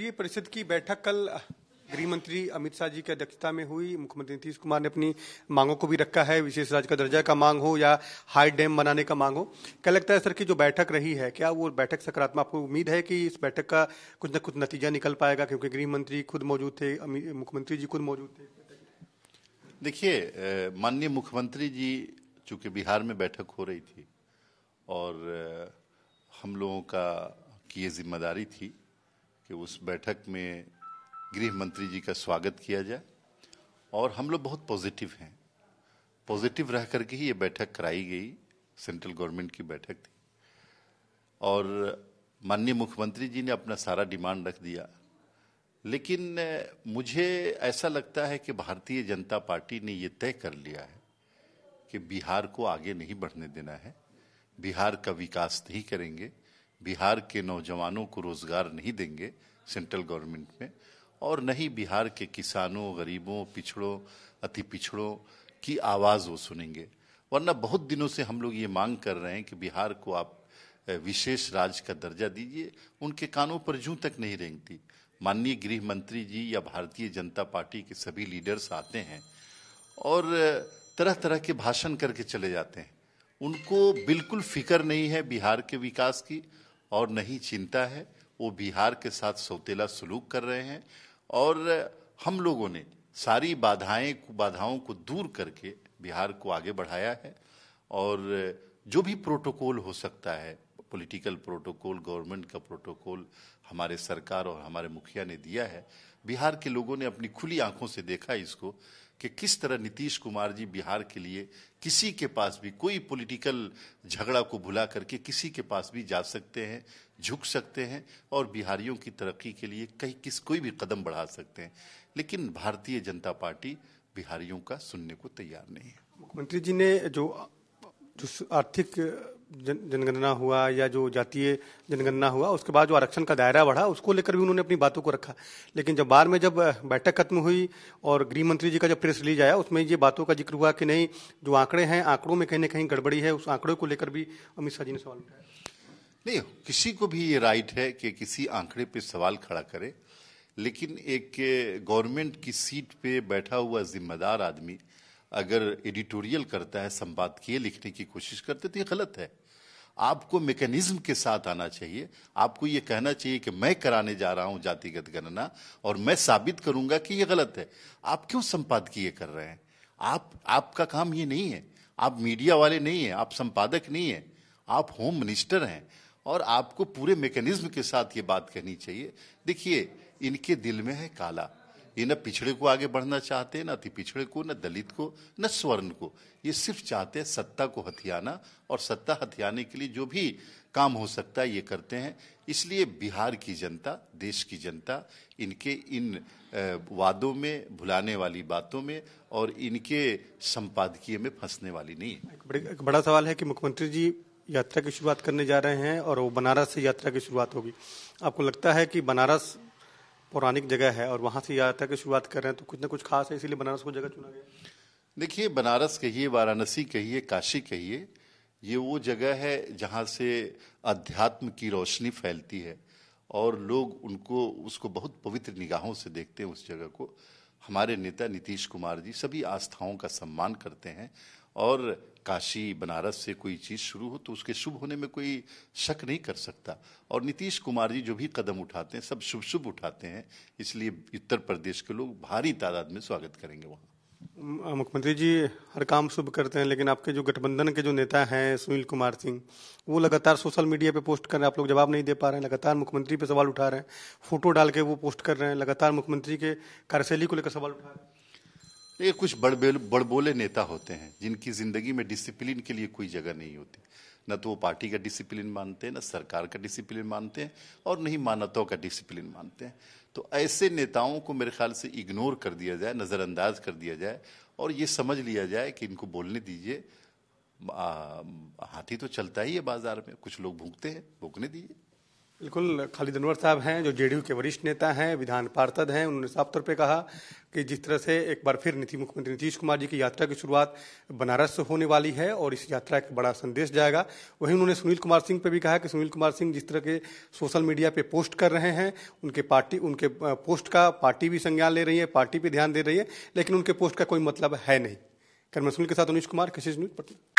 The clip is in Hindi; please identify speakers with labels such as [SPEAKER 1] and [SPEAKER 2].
[SPEAKER 1] मंत्रिय परिषद की बैठक कल गृह मंत्री अमित शाह जी की अध्यक्षता में हुई मुख्यमंत्री नीतीश कुमार ने अपनी मांगों को भी रखा है विशेष राज्य का दर्जा का मांग हो या हाई डैम बनाने का मांग हो क्या लगता है सर की जो बैठक रही है क्या वो बैठक सकारात्मक आपको उम्मीद है कि इस बैठक का कुछ न कुछ नतीजा निकल पाएगा क्योंकि गृह मंत्री खुद मौजूद थे मुख्यमंत्री जी खुद मौजूद थे
[SPEAKER 2] देखिए माननीय मुख्यमंत्री जी चूंकि बिहार में बैठक हो रही थी और हम लोगों का की ये जिम्मेदारी थी कि उस बैठक में गृह मंत्री जी का स्वागत किया जाए और हम लोग बहुत पॉजिटिव हैं पॉजिटिव रह करके ही ये बैठक कराई गई सेंट्रल गवर्नमेंट की बैठक थी और माननीय मुख्यमंत्री जी ने अपना सारा डिमांड रख दिया लेकिन मुझे ऐसा लगता है कि भारतीय जनता पार्टी ने ये तय कर लिया है कि बिहार को आगे नहीं बढ़ने देना है बिहार का विकास नहीं करेंगे बिहार के नौजवानों को रोज़गार नहीं देंगे सेंट्रल गवर्नमेंट में और न ही बिहार के किसानों गरीबों पिछड़ों अति पिछड़ों की आवाज़ वो सुनेंगे वरना बहुत दिनों से हम लोग ये मांग कर रहे हैं कि बिहार को आप विशेष राज्य का दर्जा दीजिए उनके कानों पर जूं तक नहीं रेंगती माननीय गृह मंत्री जी या भारतीय जनता पार्टी के सभी लीडर्स आते हैं और तरह तरह के भाषण करके चले जाते हैं उनको बिल्कुल फिक्र नहीं है बिहार के विकास की और नहीं चिंता है वो बिहार के साथ सौतेला सलूक कर रहे हैं और हम लोगों ने सारी बाधाएं बाधाओं को दूर करके बिहार को आगे बढ़ाया है और जो भी प्रोटोकॉल हो सकता है पॉलिटिकल प्रोटोकॉल गवर्नमेंट का प्रोटोकॉल हमारे सरकार और हमारे मुखिया ने दिया है बिहार के लोगों ने अपनी खुली आंखों से देखा इसको कि किस तरह नीतीश कुमार जी बिहार के लिए किसी के पास भी कोई पॉलिटिकल झगड़ा को भुला करके किसी के पास भी जा सकते हैं झुक सकते हैं और बिहारियों की तरक्की के लिए कहीं किस कोई भी कदम बढ़ा सकते हैं लेकिन भारतीय जनता पार्टी बिहारियों का सुनने को तैयार नहीं है
[SPEAKER 1] मुख्यमंत्री जी ने जो जो आर्थिक जन, जनगणना हुआ या जो जातीय जनगणना हुआ उसके बाद जो आरक्षण का दायरा बढ़ा उसको लेकर भी उन्होंने अपनी बातों को रखा लेकिन जब बाद में जब बैठक खत्म हुई और गृह मंत्री जी का जब प्रेस रिलीज आया उसमें ये बातों का जिक्र हुआ कि नहीं जो आंकड़े हैं आंकड़ों में कहीं ना कहीं गड़बड़ी है उस आंकड़ों को लेकर भी अमित शाह जी ने सवाल उठाया
[SPEAKER 2] नहीं किसी को भी ये राइट है कि किसी आंकड़े पे सवाल खड़ा करे लेकिन एक गवर्नमेंट की सीट पे बैठा हुआ जिम्मेदार आदमी अगर एडिटोरियल करता है संपादकीय लिखने की कोशिश करते तो ये गलत है आपको मैकेनिज्म के साथ आना चाहिए आपको ये कहना चाहिए कि मैं कराने जा रहा हूं जातिगत गणना और मैं साबित करूंगा कि ये गलत है आप क्यों संपादकीय कर रहे हैं आप आपका काम ये नहीं है आप मीडिया वाले नहीं हैं आप संपादक नहीं हैं आप होम मिनिस्टर हैं और आपको पूरे मैकेनिज्म के साथ ये बात कहनी चाहिए देखिए इनके दिल में है काला ये न पिछड़े को आगे बढ़ना चाहते हैं न अति पिछड़े को न दलित को न स्वर्ण को ये सिर्फ चाहते हैं सत्ता को हथियाना और सत्ता हथियाने के लिए जो भी काम हो सकता है ये करते हैं इसलिए बिहार की जनता देश की जनता इनके इन वादों में भुलाने वाली बातों में और इनके संपादकीय में फंसने वाली नहीं है एक, बड़ा सवाल
[SPEAKER 1] है कि मुख्यमंत्री जी यात्रा की शुरुआत करने जा रहे हैं और वो बनारस से यात्रा की शुरुआत होगी आपको लगता है कि बनारस पौराणिक जगह है और वहाँ से यात्रा की शुरुआत कर रहे हैं तो कुछ ना कुछ खास है इसीलिए बनारस को जगह चुना गया
[SPEAKER 2] देखिए बनारस कहिए वाराणसी कहिए काशी कहिए ये वो जगह है जहाँ से अध्यात्म की रोशनी फैलती है और लोग उनको उसको बहुत पवित्र निगाहों से देखते हैं उस जगह को हमारे नेता नीतीश कुमार जी सभी आस्थाओं का सम्मान करते हैं और काशी बनारस से कोई चीज़ शुरू हो तो उसके शुभ होने में कोई शक नहीं कर सकता और नीतीश कुमार जी जो भी कदम उठाते हैं सब शुभ शुभ उठाते हैं इसलिए उत्तर प्रदेश के लोग भारी तादाद में स्वागत करेंगे
[SPEAKER 1] वहाँ मुख्यमंत्री जी हर काम शुभ करते हैं लेकिन आपके जो गठबंधन के जो नेता हैं सुनील कुमार सिंह वो लगातार सोशल मीडिया पे पोस्ट कर रहे हैं आप लोग जवाब नहीं दे पा रहे हैं लगातार मुख्यमंत्री पे सवाल उठा रहे हैं फोटो डाल के वो पोस्ट कर रहे हैं लगातार मुख्यमंत्री के कार्यशैली को लेकर सवाल उठा रहे हैं
[SPEAKER 2] तो ये कुछ बड़बेल बड़बोले नेता होते हैं जिनकी जिंदगी में डिसिप्लिन के लिए कोई जगह नहीं होती न तो वो पार्टी का डिसिप्लिन मानते हैं न सरकार का डिसिप्लिन मानते हैं और न ही मानवताओं का डिसिप्लिन मानते हैं तो ऐसे नेताओं को मेरे ख्याल से इग्नोर कर दिया जाए नज़रअंदाज कर दिया जाए और ये समझ लिया जाए कि इनको बोलने दीजिए हाथी तो चलता ही है बाजार में कुछ लोग भूखते हैं भूखने दीजिए
[SPEAKER 1] बिल्कुल खालिद अनवर साहब हैं जो जेडीयू के वरिष्ठ नेता हैं विधान पार्षद हैं उन्होंने साफ तौर पे कहा कि जिस तरह से एक बार फिर नीति मुख्यमंत्री नीतीश कुमार जी की यात्रा की शुरुआत बनारस से होने वाली है और इस यात्रा का बड़ा संदेश जाएगा वहीं उन्होंने सुनील कुमार सिंह पर भी कहा कि सुनील कुमार सिंह जिस तरह के सोशल मीडिया पर पोस्ट कर रहे हैं उनके पार्टी उनके पोस्ट का पार्टी भी संज्ञान ले रही है पार्टी पर ध्यान दे रही है लेकिन उनके पोस्ट का कोई मतलब है नहीं कर्मसूल के साथ अनिश कुमार कशिश न्यूज पटना